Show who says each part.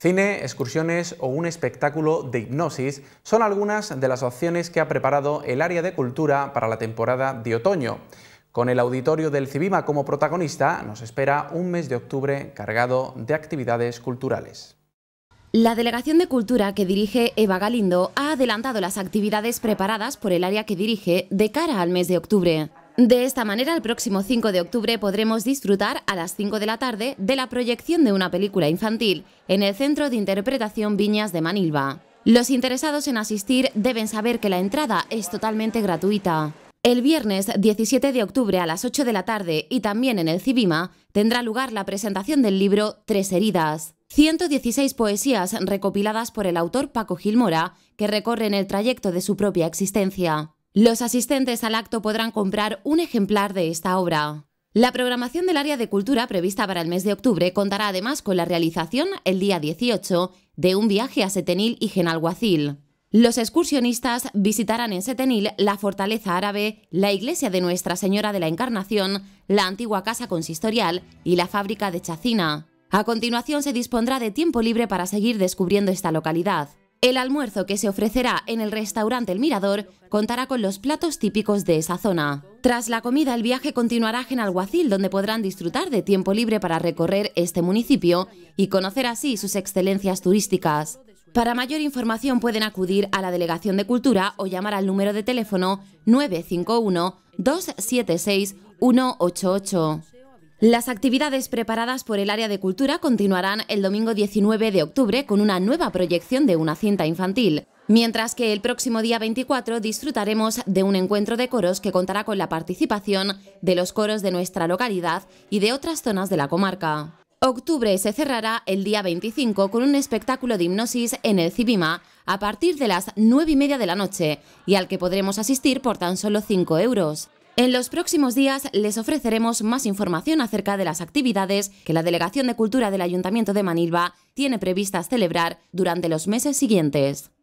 Speaker 1: Cine, excursiones o un espectáculo de hipnosis son algunas de las opciones que ha preparado el área de cultura para la temporada de otoño. Con el auditorio del Cibima como protagonista, nos espera un mes de octubre cargado de actividades culturales.
Speaker 2: La Delegación de Cultura que dirige Eva Galindo ha adelantado las actividades preparadas por el área que dirige de cara al mes de octubre. De esta manera, el próximo 5 de octubre podremos disfrutar a las 5 de la tarde de la proyección de una película infantil en el Centro de Interpretación Viñas de Manilva. Los interesados en asistir deben saber que la entrada es totalmente gratuita. El viernes 17 de octubre a las 8 de la tarde y también en el Cibima tendrá lugar la presentación del libro Tres heridas. 116 poesías recopiladas por el autor Paco Gilmora que recorren el trayecto de su propia existencia. Los asistentes al acto podrán comprar un ejemplar de esta obra. La programación del área de cultura prevista para el mes de octubre contará además con la realización, el día 18, de un viaje a Setenil y Genalguacil. Los excursionistas visitarán en Setenil la fortaleza árabe, la iglesia de Nuestra Señora de la Encarnación, la antigua casa consistorial y la fábrica de chacina. A continuación se dispondrá de tiempo libre para seguir descubriendo esta localidad. El almuerzo que se ofrecerá en el restaurante El Mirador contará con los platos típicos de esa zona. Tras la comida, el viaje continuará en Genalguacil, donde podrán disfrutar de tiempo libre para recorrer este municipio y conocer así sus excelencias turísticas. Para mayor información pueden acudir a la Delegación de Cultura o llamar al número de teléfono 951-276-188. Las actividades preparadas por el área de cultura continuarán el domingo 19 de octubre con una nueva proyección de una cinta infantil. Mientras que el próximo día 24 disfrutaremos de un encuentro de coros que contará con la participación de los coros de nuestra localidad y de otras zonas de la comarca. Octubre se cerrará el día 25 con un espectáculo de hipnosis en el Cibima a partir de las 9 y media de la noche y al que podremos asistir por tan solo 5 euros. En los próximos días les ofreceremos más información acerca de las actividades que la Delegación de Cultura del Ayuntamiento de Manilva tiene previstas celebrar durante los meses siguientes.